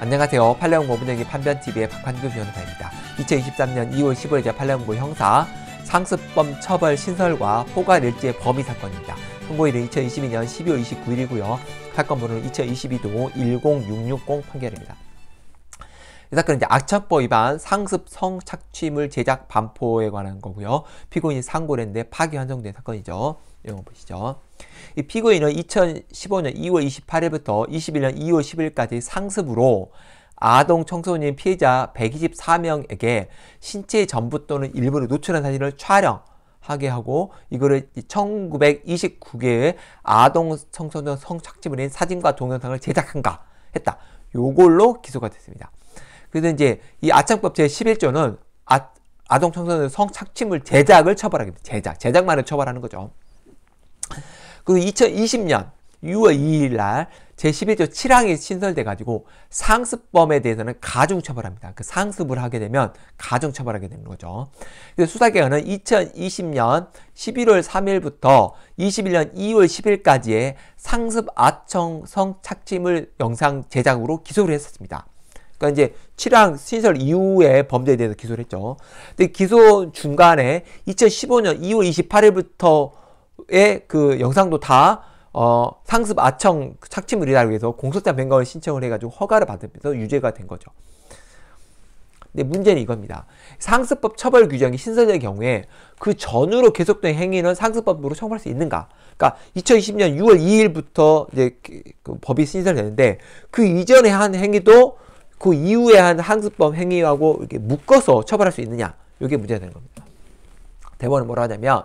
안녕하세요. 팔레옹고 분행기 판변TV의 박환규 변호사입니다. 2023년 2월 15일자 팔레옹고 형사 상습범 처벌 신설과 포괄일제 범위 사건입니다. 선고일은 2022년 12월 29일이고요. 사건 번호는 2022도 10660 판결입니다. 이 사건은 이제 악착법 위반 상습 성착취물 제작 반포에 관한 거고요. 피고인이 상고를 했는데 파기 환송된 사건이죠. 내용 보시죠. 이 피고인은 2015년 2월 28일부터 21년 2월 10일까지 상습으로 아동 청소년 피해자 124명에게 신체 전부 또는 일부를 노출한 사진을 촬영하게 하고 이거를 1929개의 아동 청소년 성착취물인 사진과 동영상을 제작한가 했다. 요걸로 기소가 됐습니다. 그래서 이제 이 아창법 제11조는 아, 아동 청소년 성착취물 제작을 처벌하게 됩니다. 제작, 제작만을 처벌하는 거죠. 그리고 2020년 6월 2일 날 제11조 7항이 신설돼 가지고 상습범에 대해서는 가중처벌합니다. 그 상습을 하게 되면 가중처벌하게 되는 거죠. 그래서 수사기관은 2020년 11월 3일부터 21년 2월 10일까지의 상습 아청 성 착취물 영상 제작으로 기소를 했었습니다. 그러니까 이제 7항 신설 이후에 범죄에 대해서 기소를 했죠. 근데 기소 중간에 2015년 2월 28일부터 그 영상도 다 어, 상습 아청 착취물이라고 해서 공소장 변경을 신청을 해가지고 허가를 받으면서 유죄가 된 거죠. 근데 문제는 이겁니다. 상습법 처벌 규정이 신설될 경우에 그 전후로 계속된 행위는 상습법으로 처벌할 수 있는가? 그러니까 2020년 6월 2일부터 이제 그, 그 법이 신설되는데 그 이전에 한 행위도 그 이후에 한 상습법 행위하고 이렇게 묶어서 처벌할 수 있느냐? 이게 문제가 되는 겁니다. 대법원은 뭐라 하냐면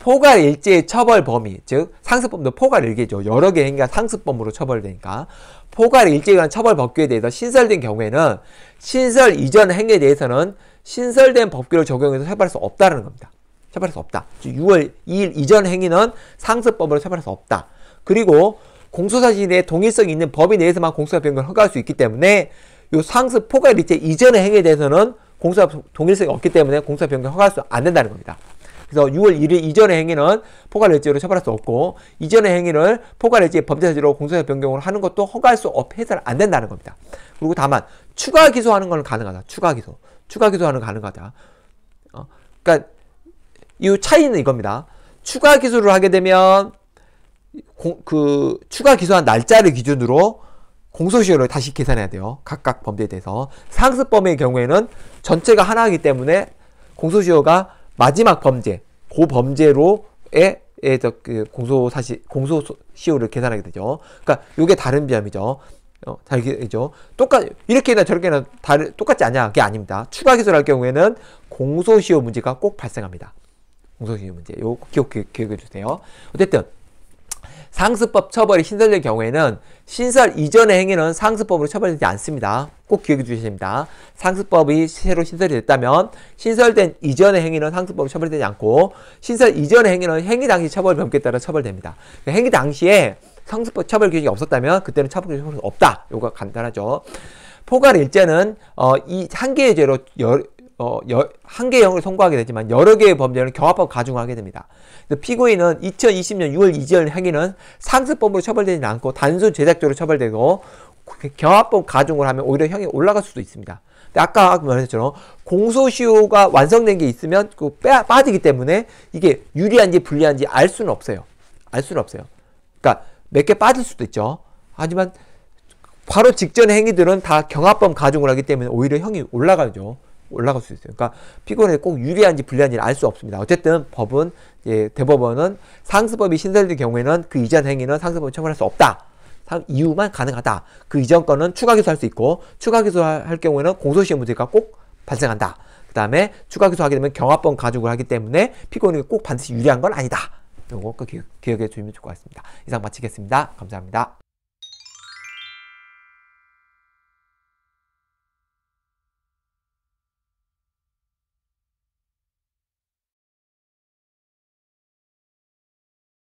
포괄 일제의 처벌 범위, 즉 상습범도 포괄 일개죠. 여러 개 행위가 상습범으로 처벌되니까 포괄 일제에 관한 처벌 법규에 대해서 신설된 경우에는 신설 이전 행위에 대해서는 신설된 법규를 적용해서 처벌할 수 없다는 겁니다. 처벌할 수 없다. 즉 6월 2일 이전 행위는 상습범으로 처벌할 수 없다. 그리고 공소사실에 동일성 이 있는 법위 내에서만 공소사 변경을 허가할 수 있기 때문에 요 상습 포괄 일제 이전의 행위에 대해서는 공소사 동일성이 없기 때문에 공소사 변경 허가할 수 안 된다는 겁니다. 그래서 6월 1일 이전의 행위는 포괄해지로 처벌할 수 없고 이전의 행위를 포괄해지 범죄사지로 공소사 변경을 하는 것도 허가할 수 없, 해서는 안 된다는 겁니다. 그리고 다만 추가 기소하는 건 가능하다. 추가 기소. 추가 기소하는 가능하다. 어, 그러니까 이 차이는 이겁니다. 추가 기소를 하게 되면 공, 그 추가 기소한 날짜를 기준으로 공소시효를 다시 계산해야 돼요. 각각 범죄에 대해서. 상습범의 경우에는 전체가 하나이기 때문에 공소시효가 마지막 범죄, 그 범죄로의 그 공소 사실 공소 시효를 계산하게 되죠. 그러니까 이게 다른 비함이죠. 어, 다르죠. 똑같 이렇게나 저렇게나 다르 똑같지 않냐? 그게 아닙니다. 추가 기소할 경우에는 공소 시효 문제가 꼭 발생합니다. 공소 시효 문제. 요 기억 기억해 주세요. 어쨌든 상습법 처벌이 신설될 경우에는 신설 이전의 행위는 상습법으로 처벌되지 않습니다. 꼭 기억해 주셔야 됩니다. 상습법이 새로 신설이 됐다면 신설된 이전의 행위는 상습법 처벌되지 않고 신설 이전의 행위는 행위 당시 처벌 범위에 따라 처벌됩니다. 그러니까 행위 당시에 상습법 처벌 규정이 없었다면 그때는 처벌 규정이 없다. 요거 간단하죠. 포괄 일제는 어, 이 한 개의 죄로 열, 어, 열, 한 개의 형을 선고하게 되지만 여러 개의 범죄는 경합법 가중하게 됩니다. 피고인은 2020년 6월 2일 행위는 상습법으로 처벌되지 않고 단순 제작죄로 처벌되고 경합법 가중을 하면 오히려 형이 올라갈 수도 있습니다. 근데 아까 그 말했처럼 공소시효가 완성된 게 있으면 그 빼, 빠지기 때문에 이게 유리한지 불리한지 알 수는 없어요. 알 수는 없어요. 그러니까 몇 개 빠질 수도 있죠. 하지만 바로 직전의 행위들은 다 경합범 가중을 하기 때문에 오히려 형이 올라가죠. 올라갈 수 있어요. 그러니까 피고인에 꼭 유리한지 불리한지를 알수 없습니다. 어쨌든 법은 예, 대법원은 상습법이 신설된 경우에는 그 이전 행위는 상습법 처벌할 수 없다. 이유만 가능하다. 그 이전 건은 추가 기소할 수 있고 추가 기소할 경우에는 공소시효 문제가 꼭 발생한다. 그 다음에 추가 기소하게 되면 경합범 가족을 하기 때문에 피고인이 꼭 반드시 유리한 건 아니다. 요거 기억, 기억해 주시면 좋을 것 같습니다. 이상 마치겠습니다. 감사합니다.